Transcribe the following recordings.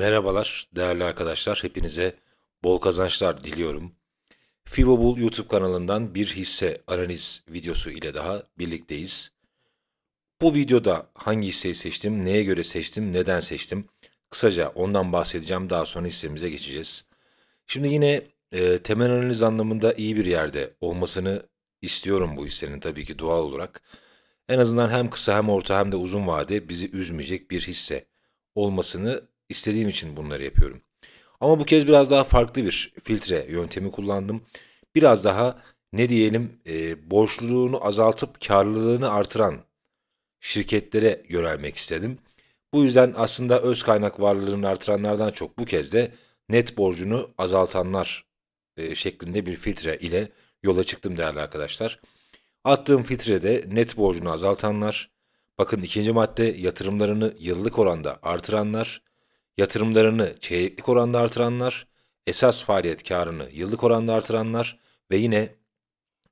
Merhabalar değerli arkadaşlar. Hepinize bol kazançlar diliyorum. Fibobul YouTube kanalından bir hisse analiz videosu ile daha birlikteyiz. Bu videoda hangi hisseyi seçtim, neye göre seçtim, neden seçtim? Kısaca ondan bahsedeceğim. Daha sonra hissemize geçeceğiz. Şimdi yine e, temel analiz anlamında iyi bir yerde olmasını istiyorum bu hissenin tabii ki doğal olarak. En azından hem kısa hem orta hem de uzun vade bizi üzmeyecek bir hisse olmasını İstediğim için bunları yapıyorum. Ama bu kez biraz daha farklı bir filtre yöntemi kullandım. Biraz daha ne diyelim e, borçluluğunu azaltıp karlılığını artıran şirketlere yönelmek istedim. Bu yüzden aslında öz kaynak varlığını artıranlardan çok bu kez de net borcunu azaltanlar e, şeklinde bir filtre ile yola çıktım değerli arkadaşlar. Attığım filtrede net borcunu azaltanlar, bakın ikinci madde yatırımlarını yıllık oranda artıranlar, yatırımlarını çeyreklik oranda artıranlar, esas faaliyet karını yıllık oranda artıranlar ve yine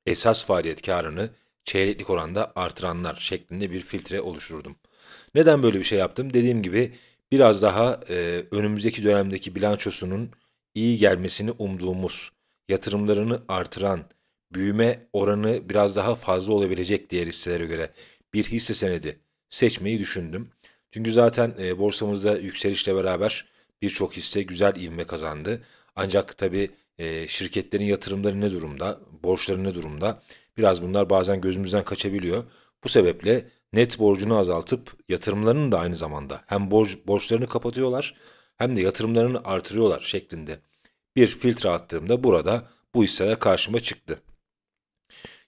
esas faaliyet karını çeyreklik oranda artıranlar şeklinde bir filtre oluşturdum. Neden böyle bir şey yaptım? Dediğim gibi biraz daha e, önümüzdeki dönemdeki bilançosunun iyi gelmesini umduğumuz, yatırımlarını artıran, büyüme oranı biraz daha fazla olabilecek diğer hisselere göre bir hisse senedi seçmeyi düşündüm. Çünkü zaten e, borsamızda yükselişle beraber birçok hisse güzel ivme kazandı. Ancak tabi e, şirketlerin yatırımları ne durumda, borçları ne durumda? Biraz bunlar bazen gözümüzden kaçabiliyor. Bu sebeple net borcunu azaltıp yatırımlarını da aynı zamanda hem borç borçlarını kapatıyorlar hem de yatırımlarını artırıyorlar şeklinde bir filtre attığımda burada bu hisseler karşıma çıktı.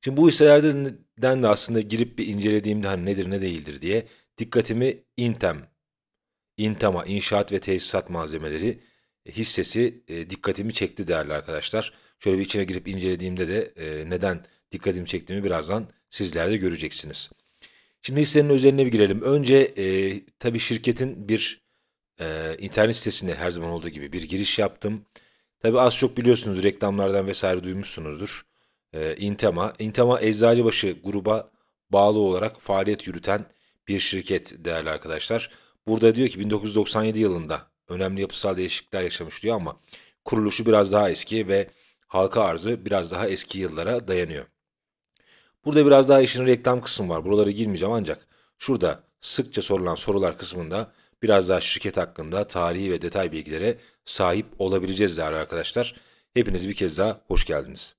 Şimdi bu hisselerde den de aslında girip bir incelediğimde hani nedir ne değildir diye dikkatimi intem İntama inşaat ve Tesisat Malzemeleri e, hissesi e, dikkatimi çekti değerli arkadaşlar. Şöyle bir içine girip incelediğimde de e, neden dikkatimi çektiğimi birazdan sizler de göreceksiniz. Şimdi hissenin özeline bir girelim. Önce e, tabii şirketin bir e, internet sitesine her zaman olduğu gibi bir giriş yaptım. Tabii az çok biliyorsunuz reklamlardan vesaire duymuşsunuzdur e, Intema. Intema Eczacıbaşı gruba bağlı olarak faaliyet yürüten bir şirket değerli arkadaşlar. Burada diyor ki 1997 yılında önemli yapısal değişiklikler yaşamış diyor ama kuruluşu biraz daha eski ve halka arzı biraz daha eski yıllara dayanıyor. Burada biraz daha işin reklam kısmı var. Buralara girmeyeceğim ancak şurada sıkça sorulan sorular kısmında biraz daha şirket hakkında tarihi ve detay bilgilere sahip olabileceğiz değerli arkadaşlar. Hepiniz bir kez daha hoş geldiniz.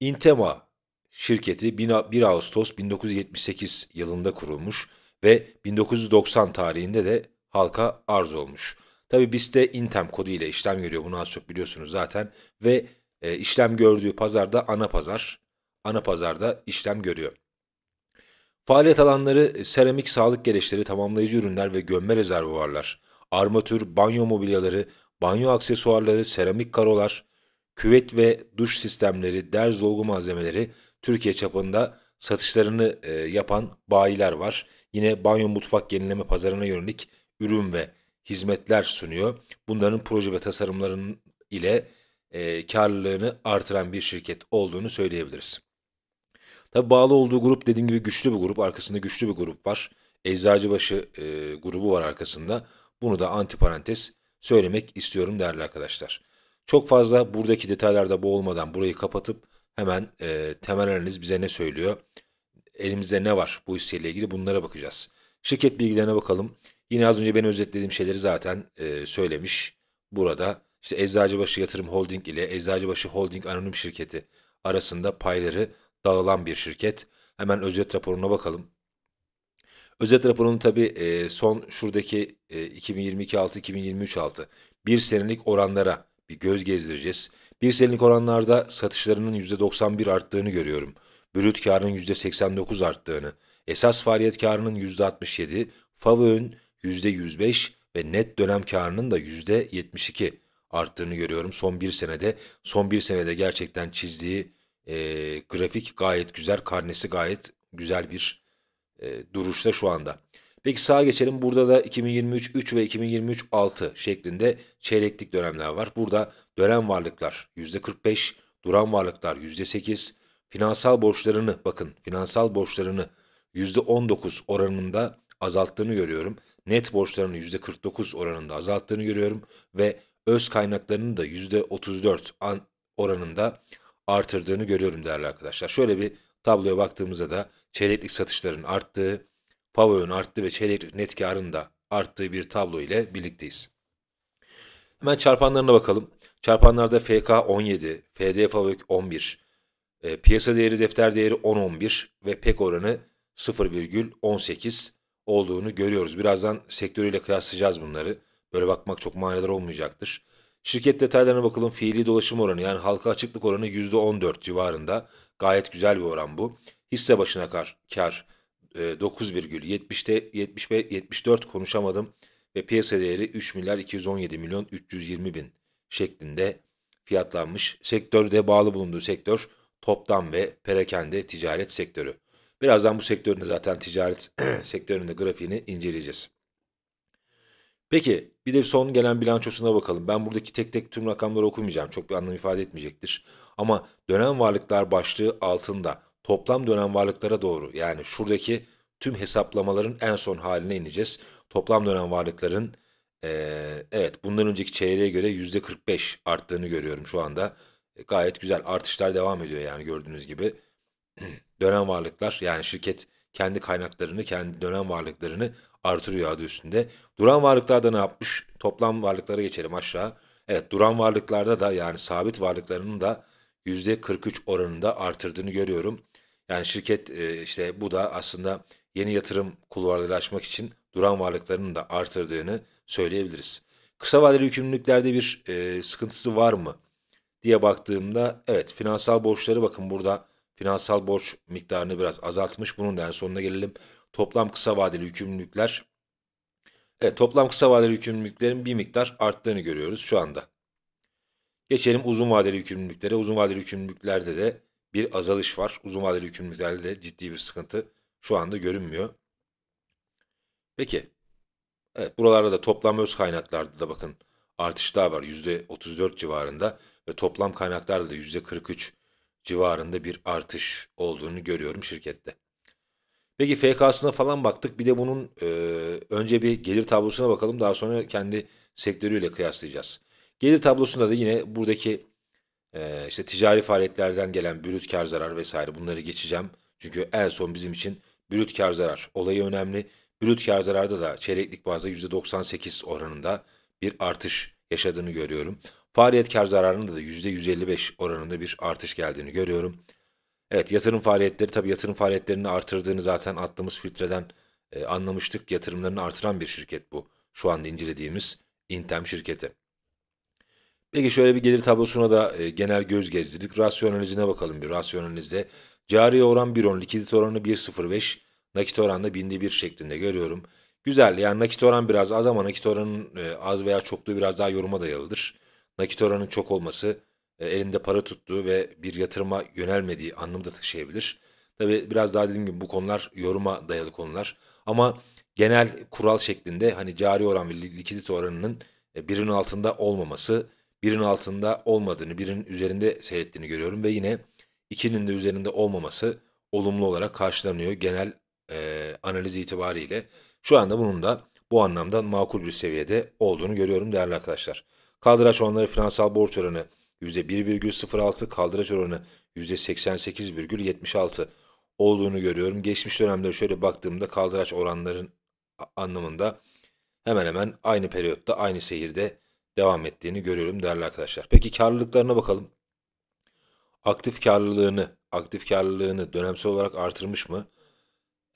Intema şirketi 1 Ağustos 1978 yılında kurulmuş ve 1990 tarihinde de halka arz olmuş. Tabi BIS'te Intem kodu ile işlem görüyor bunu az çok biliyorsunuz zaten ve e, işlem gördüğü pazarda ana pazar, ana pazarda işlem görüyor. Faaliyet alanları e, seramik sağlık gereçleri, tamamlayıcı ürünler ve gömme rezervuarlar, armatür, banyo mobilyaları, banyo aksesuarları, seramik karolar, küvet ve duş sistemleri, derz dolgu malzemeleri Türkiye çapında satışlarını e, yapan bayiler var. Yine banyo mutfak yenileme pazarına yönelik ürün ve hizmetler sunuyor. Bunların proje ve tasarımlarının ile e, karlılığını artıran bir şirket olduğunu söyleyebiliriz. Tabi bağlı olduğu grup dediğim gibi güçlü bir grup. Arkasında güçlü bir grup var. Eczacıbaşı e, grubu var arkasında. Bunu da antiparantez söylemek istiyorum değerli arkadaşlar. Çok fazla buradaki detaylarda boğulmadan burayı kapatıp hemen e, temel analiz bize ne söylüyor? Elimizde ne var bu hisseyle ilgili bunlara bakacağız. Şirket bilgilerine bakalım. Yine az önce ben özetlediğim şeyleri zaten e, söylemiş. Burada İşte Eczacıbaşı Yatırım Holding ile Eczacıbaşı Holding Anonim Şirketi arasında payları dağılan bir şirket. Hemen özet raporuna bakalım. Özet raporunun tabi e, son şuradaki e, 2022-6-2023-6 bir senelik oranlara bir göz gezdireceğiz. Bir Birsel'in oranlarda satışlarının %91 arttığını görüyorum. Brüt karının %89 arttığını, esas faaliyet karının %67, favön %105 ve net dönem karının da %72 arttığını görüyorum son bir senede. Son bir senede gerçekten çizdiği e, grafik gayet güzel, karnesi gayet güzel bir e, duruşta şu anda. Peki sağa geçelim. Burada da 2023 3 ve 2023 6 şeklinde çeyreklik dönemler var. Burada dönem varlıklar %45, duran varlıklar %8, finansal borçlarını bakın finansal borçlarını %19 oranında azalttığını görüyorum. Net borçlarını %49 oranında azalttığını görüyorum ve öz kaynaklarını da %34 oranında artırdığını görüyorum değerli arkadaşlar. Şöyle bir tabloya baktığımızda da çeyreklik satışların arttığı, Pavo'nun arttı ve çeyrek net karın da arttığı bir tablo ile birlikteyiz. Hemen çarpanlarına bakalım. Çarpanlarda FK 17, FD Favök 11, e, piyasa değeri defter değeri 10.11 ve pek oranı 0,18 olduğunu görüyoruz. Birazdan sektörüyle kıyaslayacağız bunları. Böyle bakmak çok manidar olmayacaktır. Şirket detaylarına bakalım. Fiili dolaşım oranı yani halka açıklık oranı %14 civarında. Gayet güzel bir oran bu. Hisse başına kar, kar 9,70'te 75 74 konuşamadım ve piyasa değeri 3 milyar 217 milyon 320 bin şeklinde fiyatlanmış. Sektörde bağlı bulunduğu sektör toptan ve perakende ticaret sektörü. Birazdan bu sektörün de zaten ticaret sektöründe grafiğini inceleyeceğiz. Peki bir de son gelen bilançosuna bakalım. Ben buradaki tek tek tüm rakamları okumayacağım. Çok bir anlam ifade etmeyecektir. Ama dönem varlıklar başlığı altında toplam dönem varlıklara doğru yani şuradaki tüm hesaplamaların en son haline ineceğiz. Toplam dönem varlıkların e, evet bundan önceki çeyreğe göre yüzde %45 arttığını görüyorum şu anda. E, gayet güzel artışlar devam ediyor yani gördüğünüz gibi. dönem varlıklar yani şirket kendi kaynaklarını, kendi dönem varlıklarını artırıyor adı üstünde. Duran varlıklarda ne yapmış? Toplam varlıklara geçelim aşağı. Evet duran varlıklarda da yani sabit varlıklarının da %43 oranında artırdığını görüyorum. Yani şirket e, işte bu da aslında yeni yatırım kulvarları açmak için duran varlıklarının da artırdığını söyleyebiliriz. Kısa vadeli yükümlülüklerde bir e, sıkıntısı var mı diye baktığımda evet finansal borçları bakın burada finansal borç miktarını biraz azaltmış. Bunun da yani sonuna gelelim. Toplam kısa vadeli yükümlülükler evet, toplam kısa vadeli yükümlülüklerin bir miktar arttığını görüyoruz şu anda. Geçelim uzun vadeli yükümlülüklere. Uzun vadeli yükümlülüklerde de bir azalış var. Uzun vadeli yükümlülüklerde de ciddi bir sıkıntı şu anda görünmüyor. Peki. Evet buralarda da toplam öz kaynaklarda da bakın artışlar var %34 civarında ve toplam kaynaklarda da %43 civarında bir artış olduğunu görüyorum şirkette. Peki FK'sına falan baktık. Bir de bunun e, önce bir gelir tablosuna bakalım. Daha sonra kendi sektörüyle kıyaslayacağız. Gelir tablosunda da yine buradaki ee, işte ticari faaliyetlerden gelen brüt kar zarar vesaire bunları geçeceğim. Çünkü en son bizim için brüt kar zarar olayı önemli. Brüt kar zararda da çeyreklik bazda %98 oranında bir artış yaşadığını görüyorum. Faaliyet kar zararında da %155 oranında bir artış geldiğini görüyorum. Evet yatırım faaliyetleri tabii yatırım faaliyetlerini artırdığını zaten attığımız filtreden e, anlamıştık. Yatırımlarını artıran bir şirket bu. Şu anda incelediğimiz Intem şirketi. Peki şöyle bir gelir tablosuna da e, genel göz gezdirdik. Rasyo bakalım bir. Rasyo cari oran 1.10, likidit oranı 1.05, nakit oranı binde 1 şeklinde görüyorum. Güzel yani nakit oran biraz az ama nakit oranın e, az veya çokluğu biraz daha yoruma dayalıdır. Nakit oranın çok olması e, elinde para tuttuğu ve bir yatırıma yönelmediği anlamda taşıyabilir. Tabi biraz daha dediğim gibi bu konular yoruma dayalı konular. Ama genel kural şeklinde hani cari oran ve likidit oranının e, birinin altında olmaması birin altında olmadığını, birinin üzerinde seyrettiğini görüyorum ve yine ikinin de üzerinde olmaması olumlu olarak karşılanıyor genel e, analiz itibariyle. Şu anda bunun da bu anlamda makul bir seviyede olduğunu görüyorum değerli arkadaşlar. Kaldıraç oranları finansal borç oranı %1,06, kaldıraç oranı %88,76 olduğunu görüyorum. Geçmiş dönemlere şöyle baktığımda kaldıraç oranların anlamında hemen hemen aynı periyotta, aynı seyirde devam ettiğini görüyorum değerli arkadaşlar. Peki karlılıklarına bakalım. Aktif karlılığını, aktif karlılığını dönemsel olarak artırmış mı?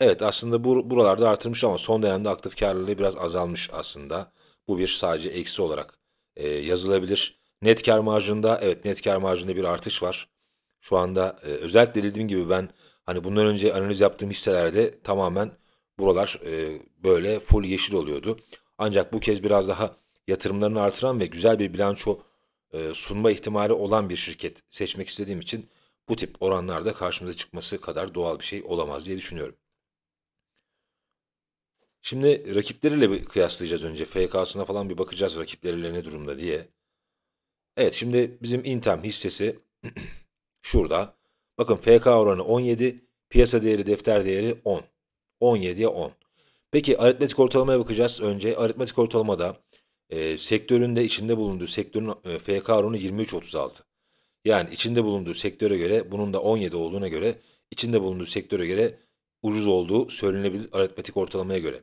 Evet aslında bur buralarda artırmış ama son dönemde aktif karlılığı biraz azalmış aslında. Bu bir sadece eksi olarak e, yazılabilir. Net kar marjında evet net kar marjında bir artış var. Şu anda e, özellikle dediğim gibi ben hani bundan önce analiz yaptığım hisselerde tamamen buralar e, böyle full yeşil oluyordu. Ancak bu kez biraz daha yatırımlarını artıran ve güzel bir bilanço e, sunma ihtimali olan bir şirket seçmek istediğim için bu tip oranlarda karşımıza çıkması kadar doğal bir şey olamaz diye düşünüyorum. Şimdi rakipleriyle bir kıyaslayacağız önce. FK'sına falan bir bakacağız rakipleriyle ne durumda diye. Evet şimdi bizim Intem hissesi şurada. Bakın FK oranı 17, piyasa değeri defter değeri 10. 17'ye 10. Peki aritmetik ortalamaya bakacağız önce. Aritmetik ortalamada e, sektörün içinde bulunduğu sektörün e, FK oranı 23-36. Yani içinde bulunduğu sektöre göre bunun da 17 olduğuna göre içinde bulunduğu sektöre göre ucuz olduğu söylenebilir aritmetik ortalamaya göre.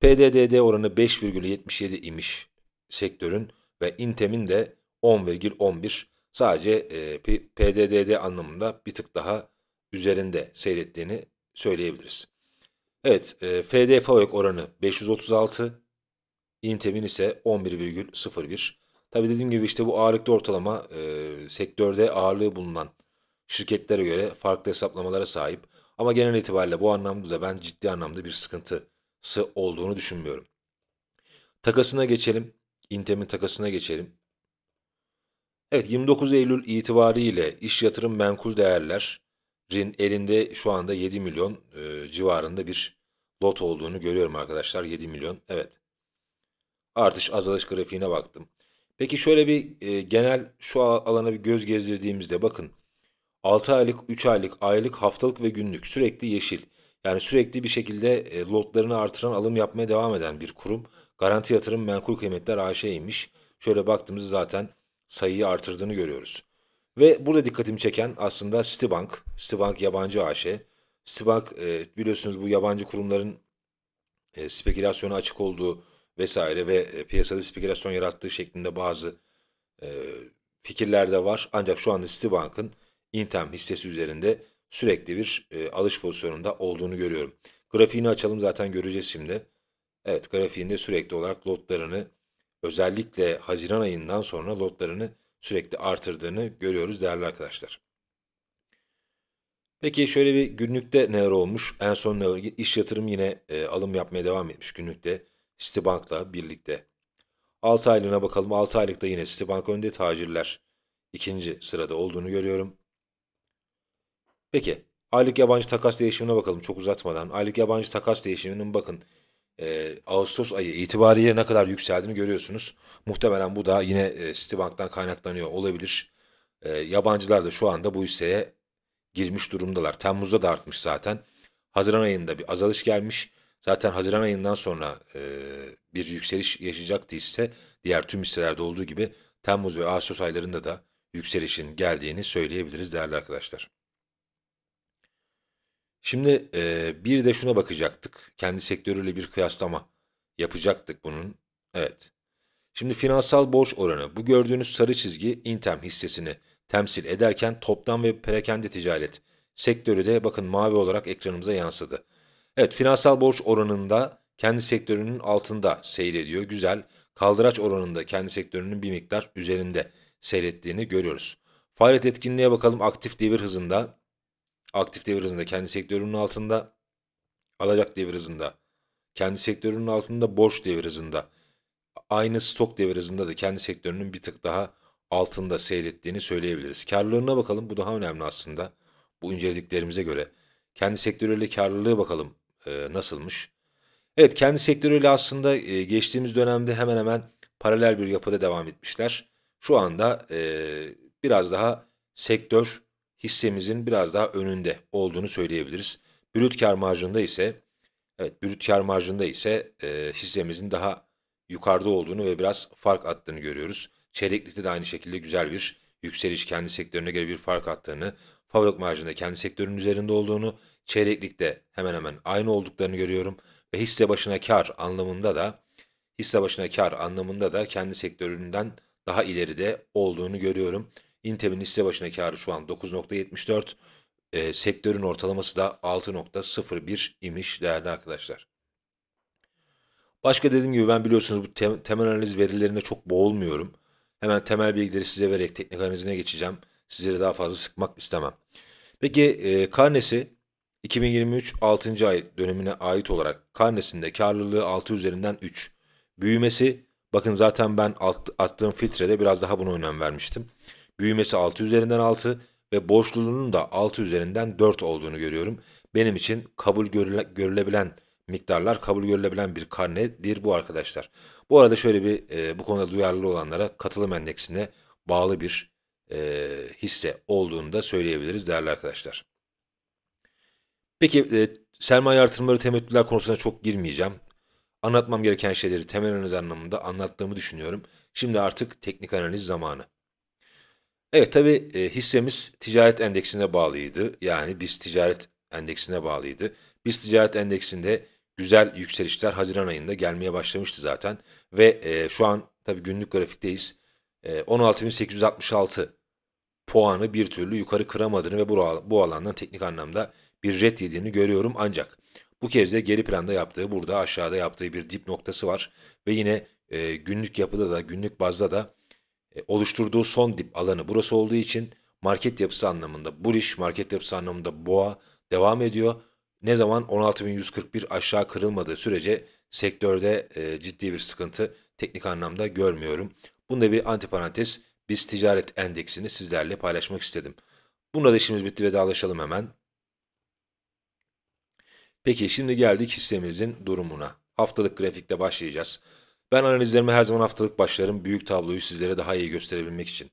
PDDD oranı 5,77 imiş sektörün ve Intem'in de 10,11 sadece e, PDDD anlamında bir tık daha üzerinde seyrettiğini söyleyebiliriz. Evet, e, FDFOEK oranı 536, İntem'in ise 11,01. Tabi dediğim gibi işte bu ağırlıklı ortalama e, sektörde ağırlığı bulunan şirketlere göre farklı hesaplamalara sahip. Ama genel itibariyle bu anlamda da ben ciddi anlamda bir sıkıntısı olduğunu düşünmüyorum. Takasına geçelim. İntem'in takasına geçelim. Evet 29 Eylül itibariyle iş yatırım menkul değerlerin elinde şu anda 7 milyon e, civarında bir lot olduğunu görüyorum arkadaşlar. 7 milyon evet artış azalış grafiğine baktım. Peki şöyle bir e, genel şu alana bir göz gezdirdiğimizde bakın 6 aylık, 3 aylık, aylık, haftalık ve günlük sürekli yeşil. Yani sürekli bir şekilde e, lotlarını artıran alım yapmaya devam eden bir kurum. Garanti yatırım menkul kıymetler AŞ'ymiş. Şöyle baktığımızda zaten sayıyı artırdığını görüyoruz. Ve burada dikkatimi çeken aslında Citibank, Citibank yabancı AŞ. Citibank e, biliyorsunuz bu yabancı kurumların e, spekülasyona açık olduğu vesaire ve e, piyasada spekülasyon yarattığı şeklinde bazı e, fikirler de var. Ancak şu anda Citibank'ın Intem hissesi üzerinde sürekli bir e, alış pozisyonunda olduğunu görüyorum. Grafiğini açalım zaten göreceğiz şimdi. Evet grafiğinde sürekli olarak lotlarını özellikle Haziran ayından sonra lotlarını sürekli artırdığını görüyoruz değerli arkadaşlar. Peki şöyle bir günlükte neler olmuş? En son ne iş yatırım yine e, alım yapmaya devam etmiş günlükte. Citibank'la birlikte. 6 aylığına bakalım. 6 aylıkta yine Citibank önde tacirler ikinci sırada olduğunu görüyorum. Peki aylık yabancı takas değişimine bakalım çok uzatmadan. Aylık yabancı takas değişiminin bakın e, Ağustos ayı itibariyle ne kadar yükseldiğini görüyorsunuz. Muhtemelen bu da yine e, Citibank'tan kaynaklanıyor olabilir. E, yabancılar da şu anda bu hisseye girmiş durumdalar. Temmuz'da da artmış zaten. Haziran ayında bir azalış gelmiş zaten Haziran ayından sonra e, bir yükseliş yaşayacaktı hisse diğer tüm hisselerde olduğu gibi Temmuz ve Ağustos aylarında da yükselişin geldiğini söyleyebiliriz değerli arkadaşlar. Şimdi e, bir de şuna bakacaktık. Kendi sektörüyle bir kıyaslama yapacaktık bunun. Evet. Şimdi finansal borç oranı bu gördüğünüz sarı çizgi Intem hissesini temsil ederken toptan ve perakende ticaret sektörü de bakın mavi olarak ekranımıza yansıdı. Evet finansal borç oranında kendi sektörünün altında seyrediyor. Güzel. Kaldıraç oranında kendi sektörünün bir miktar üzerinde seyrettiğini görüyoruz. Faaliyet etkinliğe bakalım aktif devir hızında. Aktif devir hızında kendi sektörünün altında. Alacak devir hızında. Kendi sektörünün altında borç devir hızında. Aynı stok devir hızında da kendi sektörünün bir tık daha altında seyrettiğini söyleyebiliriz. karlılığına bakalım bu daha önemli aslında. Bu incelediklerimize göre. Kendi sektörüyle karlılığı bakalım e, nasılmış? Evet kendi sektörüyle aslında e, geçtiğimiz dönemde hemen hemen paralel bir yapıda devam etmişler. Şu anda e, biraz daha sektör hissemizin biraz daha önünde olduğunu söyleyebiliriz. Brüt kar marjında ise evet brüt kar marjında ise e, hissemizin daha yukarıda olduğunu ve biraz fark attığını görüyoruz. Çeyreklikte de aynı şekilde güzel bir yükseliş kendi sektörüne göre bir fark attığını, fabrik marjında kendi sektörünün üzerinde olduğunu, çeyreklikte hemen hemen aynı olduklarını görüyorum ve hisse başına kar anlamında da hisse başına kar anlamında da kendi sektöründen daha ileride olduğunu görüyorum. Intem'in hisse başına karı şu an 9.74, e, sektörün ortalaması da 6.01 imiş değerli arkadaşlar. Başka dediğim gibi ben biliyorsunuz bu tem temel analiz verilerine çok boğulmuyorum. Hemen temel bilgileri size vererek teknik analizine geçeceğim. Sizleri daha fazla sıkmak istemem. Peki e, karnesi 2023 6. ay dönemine ait olarak karnesinde karlılığı 6 üzerinden 3. Büyümesi, bakın zaten ben attığım filtrede biraz daha buna önem vermiştim. Büyümesi 6 üzerinden 6 ve borçluluğunun da 6 üzerinden 4 olduğunu görüyorum. Benim için kabul görüle, görülebilen miktarlar kabul görülebilen bir karnedir bu arkadaşlar. Bu arada şöyle bir e, bu konuda duyarlı olanlara katılım endeksine bağlı bir e, hisse olduğunu da söyleyebiliriz değerli arkadaşlar. Peki e, sermaye artırmaları temettüler konusuna çok girmeyeceğim. Anlatmam gereken şeyleri temel analiz anlamında anlattığımı düşünüyorum. Şimdi artık teknik analiz zamanı. Evet tabi e, hissemiz ticaret endeksine bağlıydı. Yani biz ticaret endeksine bağlıydı. Biz ticaret endeksinde güzel yükselişler Haziran ayında gelmeye başlamıştı zaten. Ve e, şu an tabi günlük grafikteyiz. E, 16.866 puanı bir türlü yukarı kıramadığını ve bu, bu alandan teknik anlamda bir ret yediğini görüyorum ancak bu kez de geri planda yaptığı burada aşağıda yaptığı bir dip noktası var ve yine e, günlük yapıda da günlük bazda da e, oluşturduğu son dip alanı burası olduğu için market yapısı anlamında bullish, market yapısı anlamında boğa devam ediyor. Ne zaman 16.141 aşağı kırılmadığı sürece sektörde e, ciddi bir sıkıntı teknik anlamda görmüyorum. Bunda bir antiparantez biz ticaret endeksini sizlerle paylaşmak istedim. Bununla da işimiz bitti vedalaşalım hemen. Peki şimdi geldik hissemizin durumuna. Haftalık grafikte başlayacağız. Ben analizlerimi her zaman haftalık başlarım büyük tabloyu sizlere daha iyi gösterebilmek için.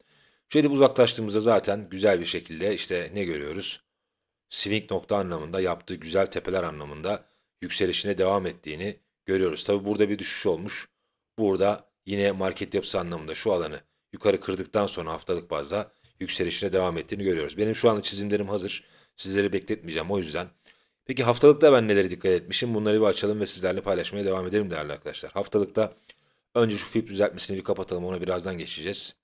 Şöyle uzaklaştığımızda zaten güzel bir şekilde işte ne görüyoruz? Swing nokta anlamında yaptığı güzel tepeler anlamında yükselişine devam ettiğini görüyoruz. Tabi burada bir düşüş olmuş. Burada yine market yapısı anlamında şu alanı yukarı kırdıktan sonra haftalık bazda yükselişine devam ettiğini görüyoruz. Benim şu anda çizimlerim hazır. Sizleri bekletmeyeceğim o yüzden Peki haftalıkta ben nelere dikkat etmişim? Bunları bir açalım ve sizlerle paylaşmaya devam edelim değerli arkadaşlar. Haftalıkta önce şu flip düzeltmesini bir kapatalım. Ona birazdan geçeceğiz.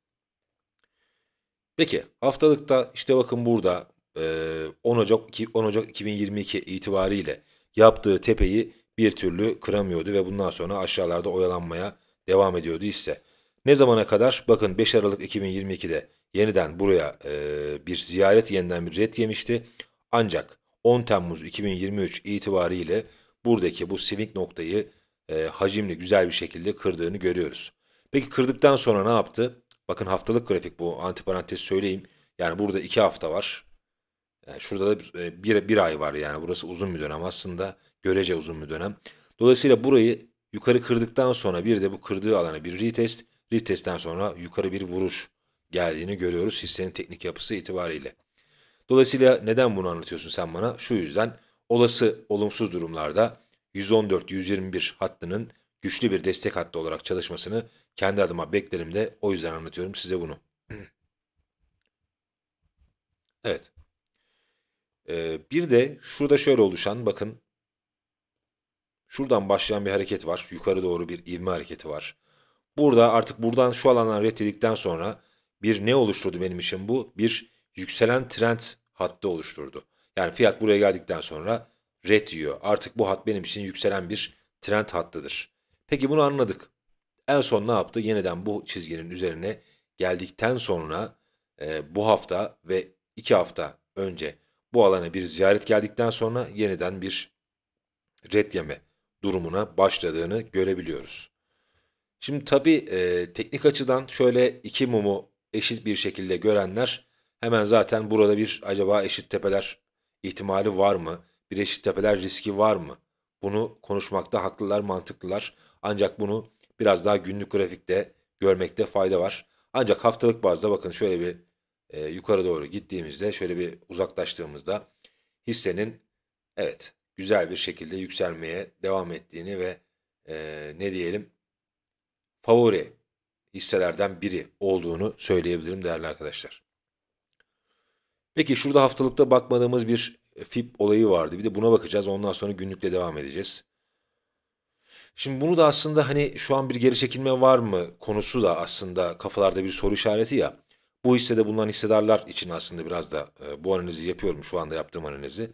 Peki haftalıkta işte bakın burada 10 e, Ocak, 10 Ocak 2022 itibariyle yaptığı tepeyi bir türlü kıramıyordu ve bundan sonra aşağılarda oyalanmaya devam ediyordu ise. Ne zamana kadar? Bakın 5 Aralık 2022'de yeniden buraya e, bir ziyaret yeniden bir red yemişti. Ancak 10 Temmuz 2023 itibariyle buradaki bu silik noktayı e, hacimli güzel bir şekilde kırdığını görüyoruz. Peki kırdıktan sonra ne yaptı? Bakın haftalık grafik bu antiparantez söyleyeyim. Yani burada 2 hafta var. Yani e, şurada da e, bir, bir ay var yani burası uzun bir dönem aslında. Görece uzun bir dönem. Dolayısıyla burayı yukarı kırdıktan sonra bir de bu kırdığı alana bir retest. Retestten sonra yukarı bir vuruş geldiğini görüyoruz hissenin teknik yapısı itibariyle. Dolayısıyla neden bunu anlatıyorsun sen bana? Şu yüzden olası olumsuz durumlarda 114-121 hattının güçlü bir destek hattı olarak çalışmasını kendi adıma beklerim de o yüzden anlatıyorum size bunu. evet. Ee, bir de şurada şöyle oluşan bakın şuradan başlayan bir hareket var. Yukarı doğru bir ivme hareketi var. Burada artık buradan şu alandan reddedikten sonra bir ne oluşturdu benim için bu? Bir yükselen trend hattı oluşturdu. Yani fiyat buraya geldikten sonra red diyor. Artık bu hat benim için yükselen bir trend hattıdır. Peki bunu anladık. En son ne yaptı? Yeniden bu çizginin üzerine geldikten sonra e, bu hafta ve iki hafta önce bu alana bir ziyaret geldikten sonra yeniden bir red yeme durumuna başladığını görebiliyoruz. Şimdi tabii e, teknik açıdan şöyle iki mumu eşit bir şekilde görenler Hemen zaten burada bir acaba eşit tepeler ihtimali var mı? Bir eşit tepeler riski var mı? Bunu konuşmakta haklılar, mantıklılar. Ancak bunu biraz daha günlük grafikte görmekte fayda var. Ancak haftalık bazda bakın şöyle bir e, yukarı doğru gittiğimizde, şöyle bir uzaklaştığımızda hissenin evet güzel bir şekilde yükselmeye devam ettiğini ve e, ne diyelim favori hisselerden biri olduğunu söyleyebilirim değerli arkadaşlar. Peki şurada haftalıkta bakmadığımız bir FIP olayı vardı. Bir de buna bakacağız. Ondan sonra günlükle devam edeceğiz. Şimdi bunu da aslında hani şu an bir geri çekilme var mı konusu da aslında kafalarda bir soru işareti ya. Bu hissede bulunan hissedarlar için aslında biraz da e, bu analizi yapıyorum şu anda yaptığım analizi.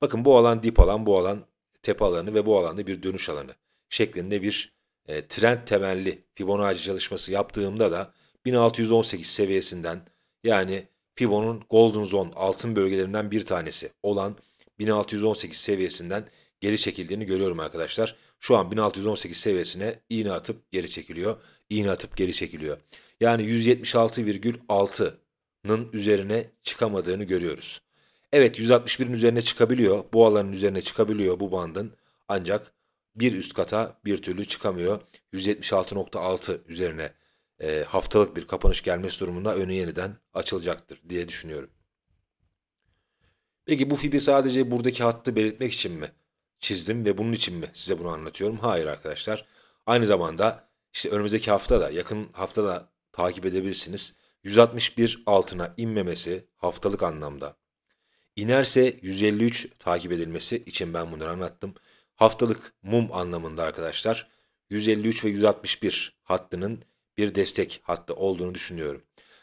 Bakın bu alan dip alan, bu alan tepe alanı ve bu alanda bir dönüş alanı şeklinde bir e, trend temelli Fibonacci çalışması yaptığımda da 1618 seviyesinden yani Pivo'nun Golden Zone altın bölgelerinden bir tanesi olan 1618 seviyesinden geri çekildiğini görüyorum arkadaşlar. Şu an 1618 seviyesine iğne atıp geri çekiliyor. İğne atıp geri çekiliyor. Yani 176,6'nın üzerine çıkamadığını görüyoruz. Evet 161'in üzerine çıkabiliyor. Bu alanın üzerine çıkabiliyor bu bandın. Ancak bir üst kata bir türlü çıkamıyor. 176.6 üzerine e, haftalık bir kapanış gelmesi durumunda önü yeniden açılacaktır diye düşünüyorum. Peki bu fibi sadece buradaki hattı belirtmek için mi çizdim ve bunun için mi size bunu anlatıyorum? Hayır arkadaşlar. Aynı zamanda işte önümüzdeki hafta da yakın hafta da takip edebilirsiniz. 161 altına inmemesi haftalık anlamda. İnerse 153 takip edilmesi için ben bunları anlattım. Haftalık mum anlamında arkadaşlar 153 ve 161 hattının bir destek hattı olduğunu düşünüyorum.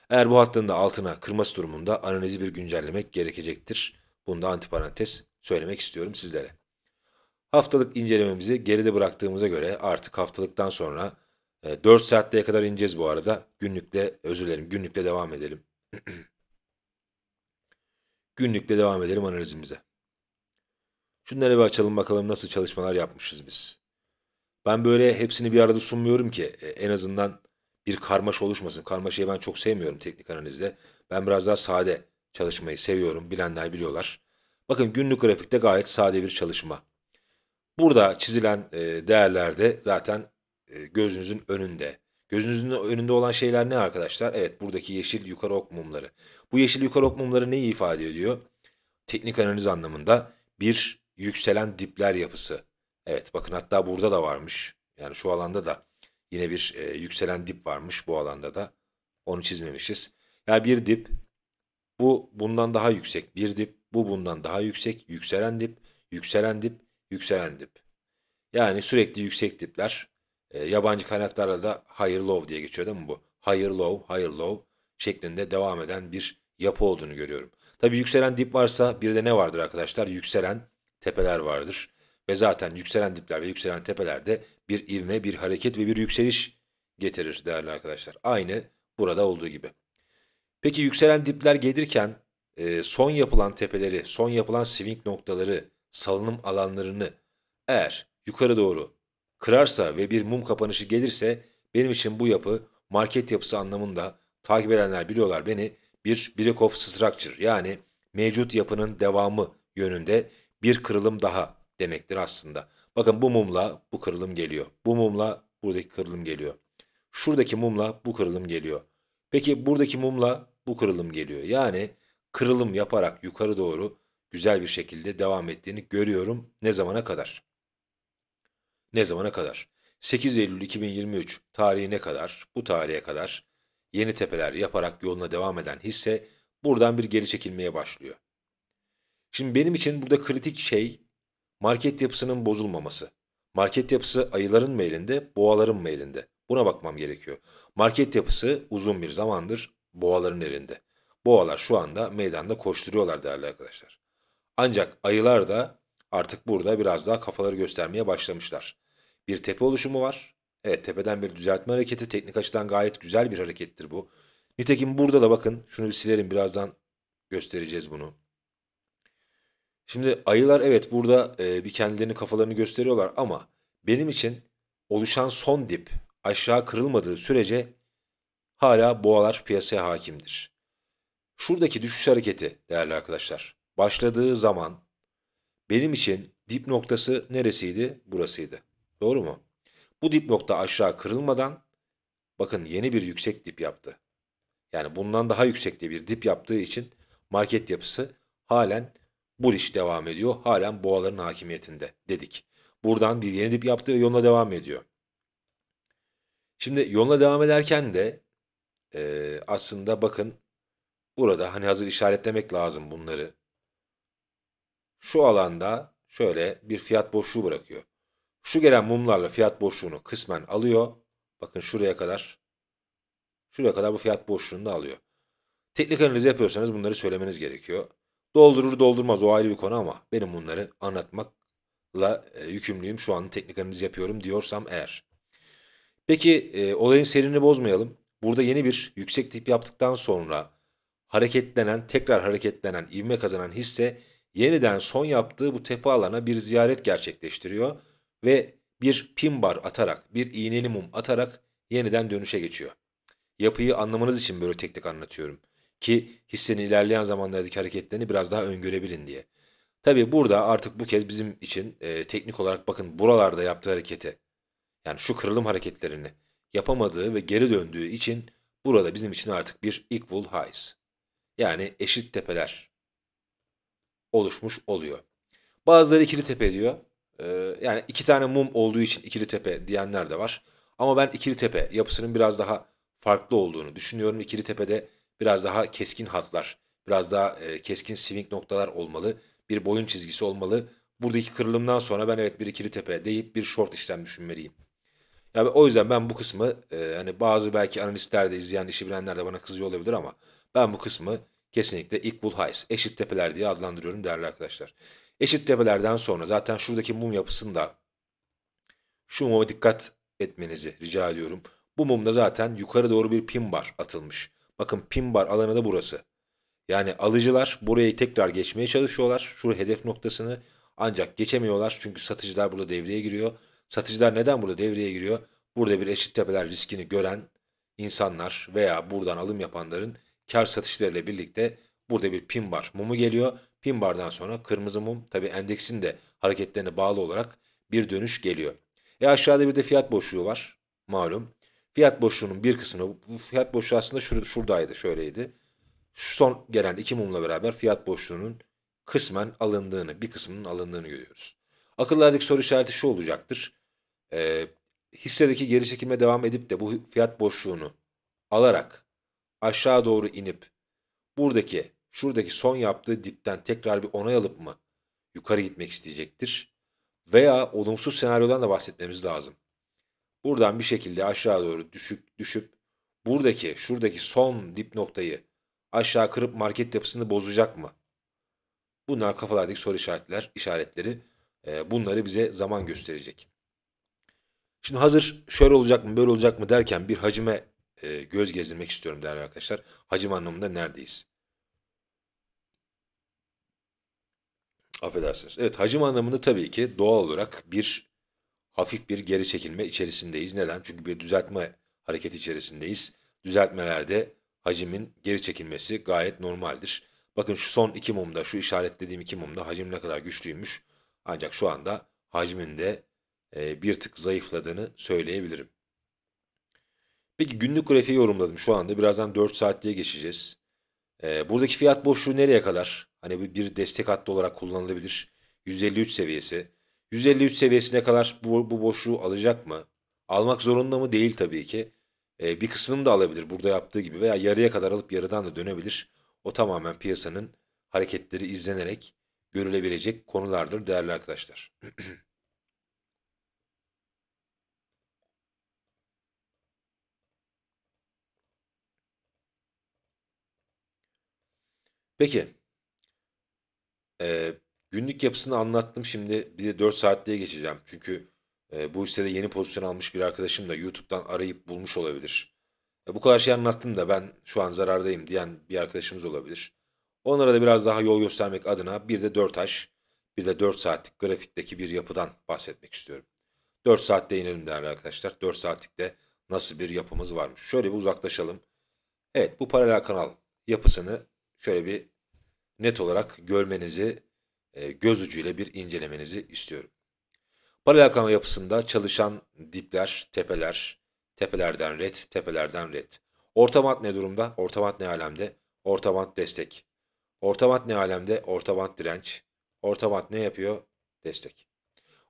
Eğer bu hattın da altına kırması durumunda analizi bir güncellemek gerekecektir. Bunda antiparantez söylemek istiyorum sizlere. Haftalık incelememizi geride bıraktığımıza göre artık haftalıktan sonra 4 e, saatteye kadar ineceğiz bu arada. Günlükte özür dilerim, günlükle devam edelim. Günlükte devam edelim analizimize. Şunları bir açalım bakalım nasıl çalışmalar yapmışız biz. Ben böyle hepsini bir arada sunmuyorum ki e, en azından bir karmaşa oluşmasın. Karmaşayı ben çok sevmiyorum teknik analizde. Ben biraz daha sade çalışmayı seviyorum. Bilenler biliyorlar. Bakın günlük grafikte gayet sade bir çalışma. Burada çizilen e, değerlerde zaten e, gözünüzün önünde. Gözünüzün önünde olan şeyler ne arkadaşlar? Evet buradaki yeşil yukarı ok mumları. Bu yeşil yukarı ok mumları neyi ifade ediyor? Teknik analiz anlamında bir yükselen dipler yapısı. Evet bakın hatta burada da varmış. Yani şu alanda da Yine bir e, yükselen dip varmış bu alanda da. Onu çizmemişiz. Ya yani bir dip bu bundan daha yüksek. Bir dip bu bundan daha yüksek. Yükselen dip, yükselen dip, yükselen dip. Yani sürekli yüksek dipler. E, yabancı kaynaklarda da higher low diye geçiyor değil mi bu? Higher low, higher low şeklinde devam eden bir yapı olduğunu görüyorum. Tabii yükselen dip varsa bir de ne vardır arkadaşlar? Yükselen tepeler vardır. Ve zaten yükselen dipler ve yükselen tepelerde bir ivme, bir hareket ve bir yükseliş getirir değerli arkadaşlar. Aynı burada olduğu gibi. Peki yükselen dipler gelirken e, son yapılan tepeleri, son yapılan swing noktaları, salınım alanlarını eğer yukarı doğru kırarsa ve bir mum kapanışı gelirse benim için bu yapı market yapısı anlamında takip edenler biliyorlar beni bir break of structure yani mevcut yapının devamı yönünde bir kırılım daha demektir aslında. Bakın bu mumla bu kırılım geliyor. Bu mumla buradaki kırılım geliyor. Şuradaki mumla bu kırılım geliyor. Peki buradaki mumla bu kırılım geliyor. Yani kırılım yaparak yukarı doğru güzel bir şekilde devam ettiğini görüyorum. Ne zamana kadar? Ne zamana kadar? 8 Eylül 2023 tarihine kadar, bu tarihe kadar yeni tepeler yaparak yoluna devam eden hisse buradan bir geri çekilmeye başlıyor. Şimdi benim için burada kritik şey Market yapısının bozulmaması. Market yapısı ayıların mı elinde, boğaların mı elinde? Buna bakmam gerekiyor. Market yapısı uzun bir zamandır boğaların elinde. Boğalar şu anda meydanda koşturuyorlar değerli arkadaşlar. Ancak ayılar da artık burada biraz daha kafaları göstermeye başlamışlar. Bir tepe oluşumu var. Evet tepeden bir düzeltme hareketi teknik açıdan gayet güzel bir harekettir bu. Nitekim burada da bakın şunu bir silerim. birazdan göstereceğiz bunu. Şimdi ayılar evet burada e, bir kendilerini kafalarını gösteriyorlar ama benim için oluşan son dip aşağı kırılmadığı sürece hala boğalar piyasaya hakimdir. Şuradaki düşüş hareketi değerli arkadaşlar başladığı zaman benim için dip noktası neresiydi? Burasıydı. Doğru mu? Bu dip nokta aşağı kırılmadan bakın yeni bir yüksek dip yaptı. Yani bundan daha yüksekte bir dip yaptığı için market yapısı halen bu iş devam ediyor. Halen boğaların hakimiyetinde dedik. Buradan bir yeni dip yaptı ve yoluna devam ediyor. Şimdi yoluna devam ederken de e, aslında bakın burada hani hazır işaretlemek lazım bunları. Şu alanda şöyle bir fiyat boşluğu bırakıyor. Şu gelen mumlarla fiyat boşluğunu kısmen alıyor. Bakın şuraya kadar. Şuraya kadar bu fiyat boşluğunu da alıyor. Teknik analiz yapıyorsanız bunları söylemeniz gerekiyor. Doldurur doldurmaz o ayrı bir konu ama benim bunları anlatmakla e, yükümlüyüm. Şu an teknik analiz yapıyorum diyorsam eğer. Peki e, olayın serini bozmayalım. Burada yeni bir yüksek tip yaptıktan sonra hareketlenen, tekrar hareketlenen, ivme kazanan hisse yeniden son yaptığı bu tepe alana bir ziyaret gerçekleştiriyor ve bir pin bar atarak, bir iğneli mum atarak yeniden dönüşe geçiyor. Yapıyı anlamanız için böyle tek tek anlatıyorum. Ki hissenin ilerleyen zamanlardaki hareketlerini biraz daha öngörebilin diye. Tabi burada artık bu kez bizim için e, teknik olarak bakın buralarda yaptığı hareketi yani şu kırılım hareketlerini yapamadığı ve geri döndüğü için burada bizim için artık bir equal highs yani eşit tepeler oluşmuş oluyor. Bazıları ikili tepe diyor. Ee, yani iki tane mum olduğu için ikili tepe diyenler de var. Ama ben ikili tepe yapısının biraz daha farklı olduğunu düşünüyorum. İkili tepede biraz daha keskin hatlar, biraz daha e, keskin swing noktalar olmalı. Bir boyun çizgisi olmalı. Buradaki kırılımdan sonra ben evet bir ikili tepe deyip bir short işlem düşünmeliyim. Yani o yüzden ben bu kısmı e, hani bazı belki analistler de izleyen işi bilenler de bana kızıyor olabilir ama ben bu kısmı kesinlikle equal highs, eşit tepeler diye adlandırıyorum değerli arkadaşlar. Eşit tepelerden sonra zaten şuradaki mum yapısında şu muma dikkat etmenizi rica ediyorum. Bu mumda zaten yukarı doğru bir pin var atılmış. Bakın pin bar alanı da burası. Yani alıcılar burayı tekrar geçmeye çalışıyorlar. Şu hedef noktasını ancak geçemiyorlar. Çünkü satıcılar burada devreye giriyor. Satıcılar neden burada devreye giriyor? Burada bir eşit tepeler riskini gören insanlar veya buradan alım yapanların kar satışlarıyla birlikte burada bir pin bar mumu geliyor. Pin bardan sonra kırmızı mum tabi endeksin de hareketlerine bağlı olarak bir dönüş geliyor. E aşağıda bir de fiyat boşluğu var malum. Fiyat boşluğunun bir kısmını bu fiyat boşluğu aslında şur, şuradaydı şöyleydi. Şu son gelen iki mumla beraber fiyat boşluğunun kısmen alındığını bir kısmının alındığını görüyoruz. Akıllardaki soru işareti şu olacaktır. E, hissedeki geri çekilme devam edip de bu fiyat boşluğunu alarak aşağı doğru inip buradaki şuradaki son yaptığı dipten tekrar bir onay alıp mı yukarı gitmek isteyecektir? Veya olumsuz senaryodan da bahsetmemiz lazım. Buradan bir şekilde aşağı doğru düşük düşüp buradaki şuradaki son dip noktayı aşağı kırıp market yapısını bozacak mı? Bunlar kafalardaki soru işaretler, işaretleri. E, bunları bize zaman gösterecek. Şimdi hazır şöyle olacak mı böyle olacak mı derken bir hacime e, göz gezdirmek istiyorum değerli arkadaşlar. Hacim anlamında neredeyiz? Affedersiniz. Evet hacim anlamında tabii ki doğal olarak bir hafif bir geri çekilme içerisindeyiz. Neden? Çünkü bir düzeltme hareketi içerisindeyiz. Düzeltmelerde hacimin geri çekilmesi gayet normaldir. Bakın şu son iki mumda, şu işaretlediğim iki mumda hacim ne kadar güçlüymüş. Ancak şu anda hacmin de e, bir tık zayıfladığını söyleyebilirim. Peki günlük grafiği yorumladım şu anda. Birazdan 4 saatliğe geçeceğiz. E, buradaki fiyat boşluğu nereye kadar? Hani bir destek hattı olarak kullanılabilir. 153 seviyesi. 153 seviyesine kadar bu, bu boşluğu alacak mı? Almak zorunda mı? Değil tabii ki. E, bir kısmını da alabilir burada yaptığı gibi veya yarıya kadar alıp yarıdan da dönebilir. O tamamen piyasanın hareketleri izlenerek görülebilecek konulardır değerli arkadaşlar. Peki. Ee, Günlük yapısını anlattım. Şimdi bir de 4 saatliğe geçeceğim. Çünkü e, bu hissede yeni pozisyon almış bir arkadaşım da YouTube'dan arayıp bulmuş olabilir. E, bu kadar şey anlattım da ben şu an zarardayım diyen bir arkadaşımız olabilir. Onlara da biraz daha yol göstermek adına bir de 4 haş, bir de 4 saatlik grafikteki bir yapıdan bahsetmek istiyorum. 4 saatte inelim değerli arkadaşlar. 4 saatlikte nasıl bir yapımız varmış. Şöyle bir uzaklaşalım. Evet bu paralel kanal yapısını şöyle bir net olarak görmenizi e, göz ucuyla bir incelemenizi istiyorum. Paralel kanal yapısında çalışan dipler, tepeler, tepelerden red, tepelerden red. Orta bant ne durumda? Orta bant ne alemde? Orta bant destek. Orta bant ne alemde? Orta bant direnç. Orta bant ne yapıyor? Destek.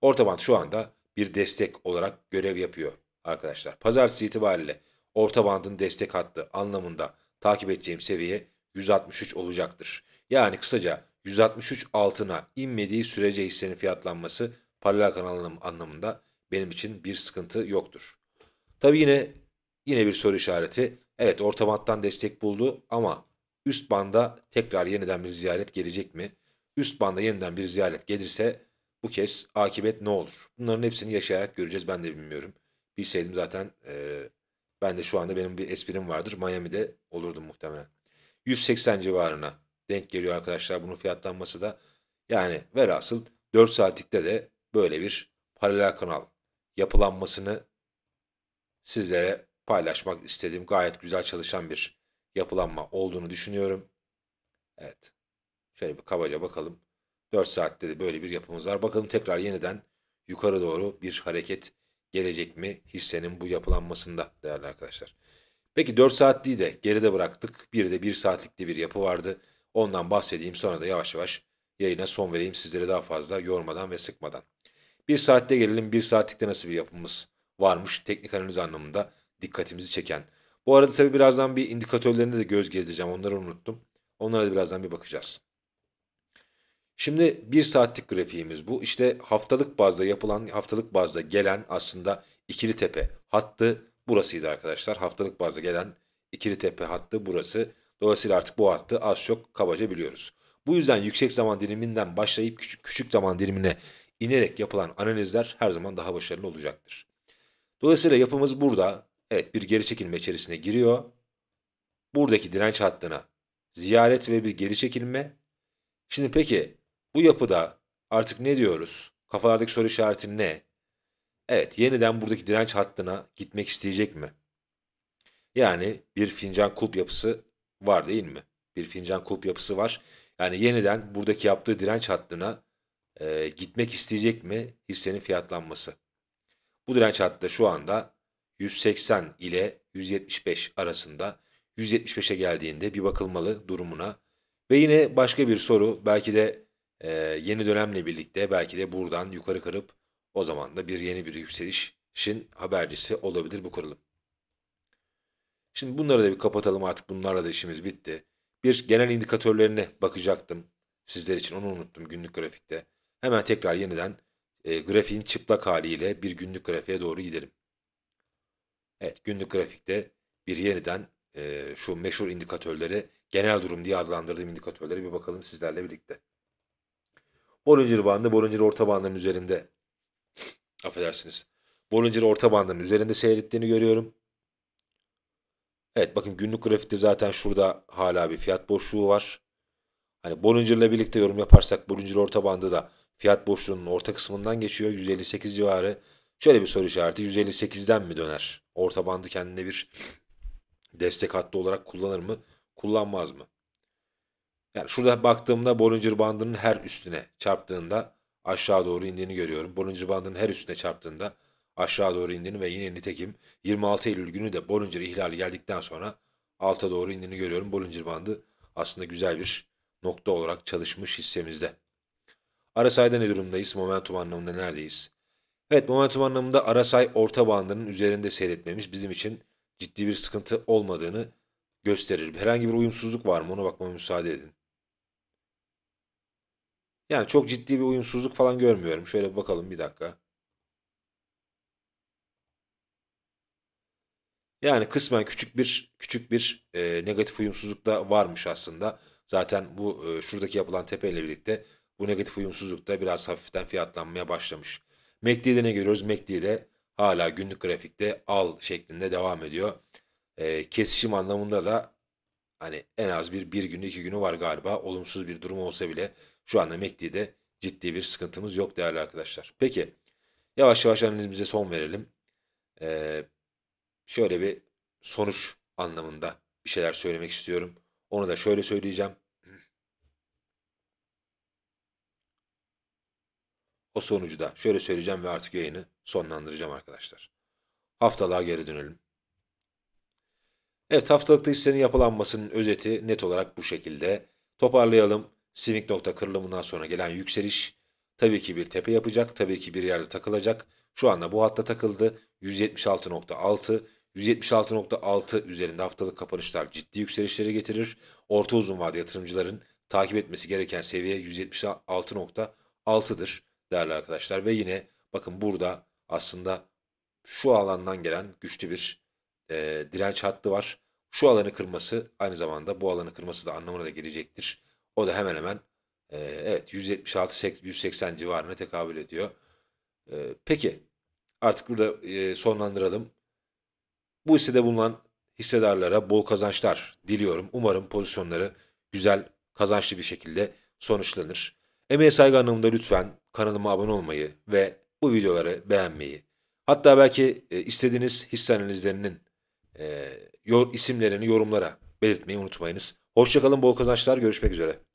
Orta bant şu anda bir destek olarak görev yapıyor arkadaşlar. Pazartesi itibariyle orta bandın destek hattı anlamında takip edeceğim seviye 163 olacaktır. Yani kısaca 163 altına inmediği sürece hissenin fiyatlanması paralel kanal anlamında benim için bir sıkıntı yoktur. Tabi yine yine bir soru işareti. Evet orta banttan destek buldu ama üst banda tekrar yeniden bir ziyaret gelecek mi? Üst banda yeniden bir ziyaret gelirse bu kez akibet ne olur? Bunların hepsini yaşayarak göreceğiz ben de bilmiyorum. Bilseydim zaten e, ben de şu anda benim bir esprim vardır. Miami'de olurdum muhtemelen. 180 civarına denk geliyor arkadaşlar bunun fiyatlanması da. Yani velhasıl 4 saatlikte de böyle bir paralel kanal yapılanmasını sizlere paylaşmak istedim. Gayet güzel çalışan bir yapılanma olduğunu düşünüyorum. Evet. Şöyle bir kabaca bakalım. 4 saatte de böyle bir yapımız var. Bakalım tekrar yeniden yukarı doğru bir hareket gelecek mi hissenin bu yapılanmasında değerli arkadaşlar. Peki 4 saatliği de geride bıraktık. Bir de 1 saatlikte bir yapı vardı. Ondan bahsedeyim sonra da yavaş yavaş yayına son vereyim sizleri daha fazla yormadan ve sıkmadan. Bir saatte gelelim bir saatlikte nasıl bir yapımız varmış teknik analiz anlamında dikkatimizi çeken. Bu arada tabii birazdan bir indikatörlerine de göz gezdireceğim onları unuttum. Onlara da birazdan bir bakacağız. Şimdi bir saatlik grafiğimiz bu. İşte haftalık bazda yapılan, haftalık bazda gelen aslında ikili tepe hattı burasıydı arkadaşlar. Haftalık bazda gelen ikili tepe hattı burası. Dolayısıyla artık bu hattı az çok kabaca biliyoruz. Bu yüzden yüksek zaman diliminden başlayıp küçük, küçük zaman dilimine inerek yapılan analizler her zaman daha başarılı olacaktır. Dolayısıyla yapımız burada evet bir geri çekilme içerisine giriyor. Buradaki direnç hattına ziyaret ve bir geri çekilme. Şimdi peki bu yapıda artık ne diyoruz? Kafalardaki soru işareti ne? Evet yeniden buradaki direnç hattına gitmek isteyecek mi? Yani bir fincan kulp yapısı var değil mi? Bir fincan kulp yapısı var. Yani yeniden buradaki yaptığı direnç hattına e, gitmek isteyecek mi hissenin fiyatlanması? Bu direnç hattı da şu anda 180 ile 175 arasında 175'e geldiğinde bir bakılmalı durumuna. Ve yine başka bir soru belki de e, yeni dönemle birlikte belki de buradan yukarı kırıp o zaman da bir yeni bir yükselişin habercisi olabilir bu kurulum. Şimdi bunları da bir kapatalım artık bunlarla da işimiz bitti. Bir genel indikatörlerine bakacaktım sizler için onu unuttum günlük grafikte. Hemen tekrar yeniden e, grafiğin çıplak haliyle bir günlük grafiğe doğru gidelim. Evet günlük grafikte bir yeniden e, şu meşhur indikatörleri genel durum diye adlandırdığım indikatörlere bir bakalım sizlerle birlikte. Bollinger bandı Bollinger orta bandının üzerinde affedersiniz. Bollinger orta bandının üzerinde seyrettiğini görüyorum. Evet bakın günlük grafikte zaten şurada hala bir fiyat boşluğu var. Hani ile birlikte yorum yaparsak Bollinger orta bandı da fiyat boşluğunun orta kısmından geçiyor. 158 civarı. Şöyle bir soru işareti 158'den mi döner? Orta bandı kendine bir destek hattı olarak kullanır mı? Kullanmaz mı? Yani şurada baktığımda Bollinger bandının her üstüne çarptığında aşağı doğru indiğini görüyorum. Bollinger bandının her üstüne çarptığında aşağı doğru indiğini ve yine nitekim 26 Eylül günü de Bollinger ihlali geldikten sonra alta doğru indiğini görüyorum. Bollinger bandı aslında güzel bir nokta olarak çalışmış hissemizde. Arasay'da ne durumdayız? Momentum anlamında neredeyiz? Evet momentum anlamında Arasay orta bandının üzerinde seyretmemiş bizim için ciddi bir sıkıntı olmadığını gösterir. Herhangi bir uyumsuzluk var mı ona bakmama müsaade edin. Yani çok ciddi bir uyumsuzluk falan görmüyorum. Şöyle bakalım bir dakika. Yani kısmen küçük bir küçük bir e, negatif uyumsuzluk da varmış aslında. Zaten bu e, şuradaki yapılan tepeyle birlikte bu negatif uyumsuzluk da biraz hafiften fiyatlanmaya başlamış. MACD'de ne görüyoruz? MACD'de hala günlük grafikte al şeklinde devam ediyor. E, kesişim anlamında da hani en az bir bir günü iki günü var galiba. Olumsuz bir durum olsa bile şu anda MACD'de ciddi bir sıkıntımız yok değerli arkadaşlar. Peki yavaş yavaş analizimize son verelim. E, şöyle bir sonuç anlamında bir şeyler söylemek istiyorum. Onu da şöyle söyleyeceğim. O sonucu da şöyle söyleyeceğim ve artık yayını sonlandıracağım arkadaşlar. Haftalığa geri dönelim. Evet haftalıkta hissenin yapılanmasının özeti net olarak bu şekilde. Toparlayalım. Simik nokta kırılımından sonra gelen yükseliş tabii ki bir tepe yapacak. Tabii ki bir yerde takılacak. Şu anda bu hatta takıldı. 176.6 176.6 üzerinde haftalık kapanışlar ciddi yükselişlere getirir. Orta uzun vade yatırımcıların takip etmesi gereken seviye 176.6'dır değerli arkadaşlar. Ve yine bakın burada aslında şu alandan gelen güçlü bir e, direnç hattı var. Şu alanı kırması aynı zamanda bu alanı kırması da anlamına da gelecektir. O da hemen hemen e, evet 176-180 civarına tekabül ediyor. E, peki artık burada e, sonlandıralım. Bu hissede bulunan hissedarlara bol kazançlar diliyorum. Umarım pozisyonları güzel, kazançlı bir şekilde sonuçlanır. Emeğe saygı anlamında lütfen kanalıma abone olmayı ve bu videoları beğenmeyi, hatta belki e, istediğiniz hisse analizlerinin e, isimlerini yorumlara belirtmeyi unutmayınız. Hoşçakalın, bol kazançlar, görüşmek üzere.